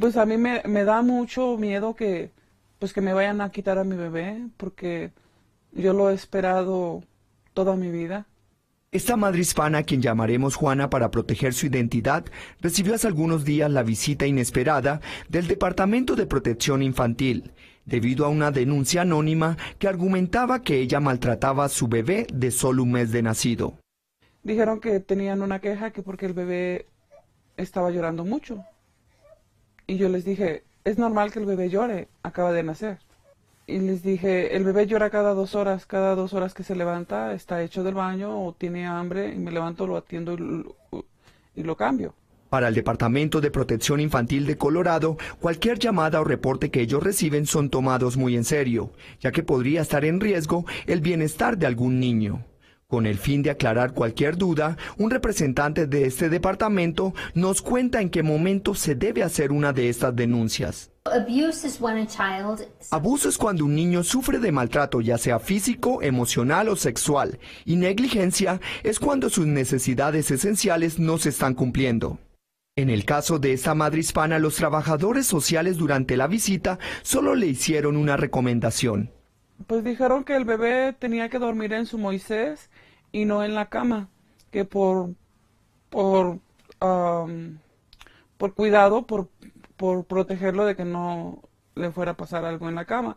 pues a mí me, da mucho miedo que, pues que me vayan a quitar a mi bebé, porque yo lo he esperado toda mi vida. Esta madre hispana, quien llamaremos Juana para proteger su identidad, recibió hace algunos días la visita inesperada del Departamento de Protección Infantil, debido a una denuncia anónima que argumentaba que ella maltrataba a su bebé de solo un mes de nacido. Dijeron que tenían una queja que porque el bebé estaba llorando mucho. Y yo les dije, es normal que el bebé llore, acaba de nacer. Y les dije, el bebé llora cada dos horas, cada dos horas que se levanta, está hecho del baño o tiene hambre, y me levanto, lo atiendo y lo, y lo cambio. Para el Departamento de Protección Infantil de Colorado, cualquier llamada o reporte que ellos reciben son tomados muy en serio, ya que podría estar en riesgo el bienestar de algún niño. Con el fin de aclarar cualquier duda, un representante de este departamento nos cuenta en qué momento se debe hacer una de estas denuncias. Abuso es cuando un niño sufre de maltrato, ya sea físico, emocional o sexual, y negligencia es cuando sus necesidades esenciales no se están cumpliendo. En el caso de esta madre hispana, los trabajadores sociales durante la visita solo le hicieron una recomendación pues dijeron que el bebé tenía que dormir en su Moisés y no en la cama, que por, por, por cuidado, por, por protegerlo de que no le fuera a pasar algo en la cama.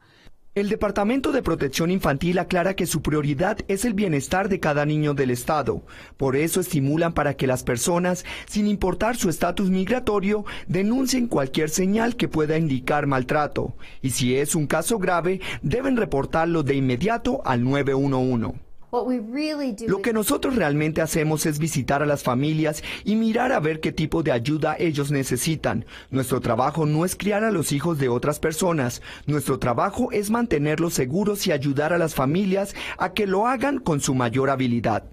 El Departamento de Protección Infantil aclara que su prioridad es el bienestar de cada niño del Estado. Por eso estimulan para que las personas, sin importar su estatus migratorio, denuncien cualquier señal que pueda indicar maltrato. Y si es un caso grave, deben reportarlo de inmediato al 911. Lo que nosotros realmente hacemos es visitar a las familias y mirar a ver qué tipo de ayuda ellos necesitan. Nuestro trabajo no es criar a los hijos de otras personas. Nuestro trabajo es mantenerlos seguros y ayudar a las familias a que lo hagan con su mayor habilidad.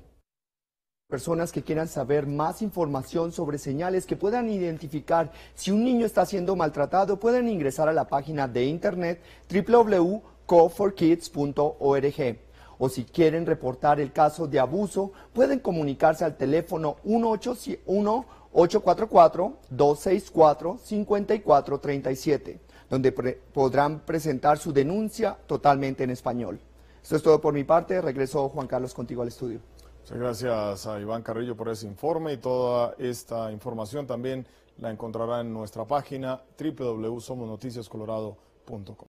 Personas que quieran saber más información sobre señales que puedan identificar si un niño está siendo maltratado pueden ingresar a la página de internet www.coforkids.org o si quieren reportar el caso de abuso, pueden comunicarse al teléfono 1-844-264-5437, donde podrán presentar su denuncia totalmente en español. Esto es todo por mi parte. Regreso, Juan Carlos, contigo al estudio. Muchas gracias a Iván Carrillo por ese informe y toda esta información también la encontrará en nuestra página www.somonoticiascolorado.com.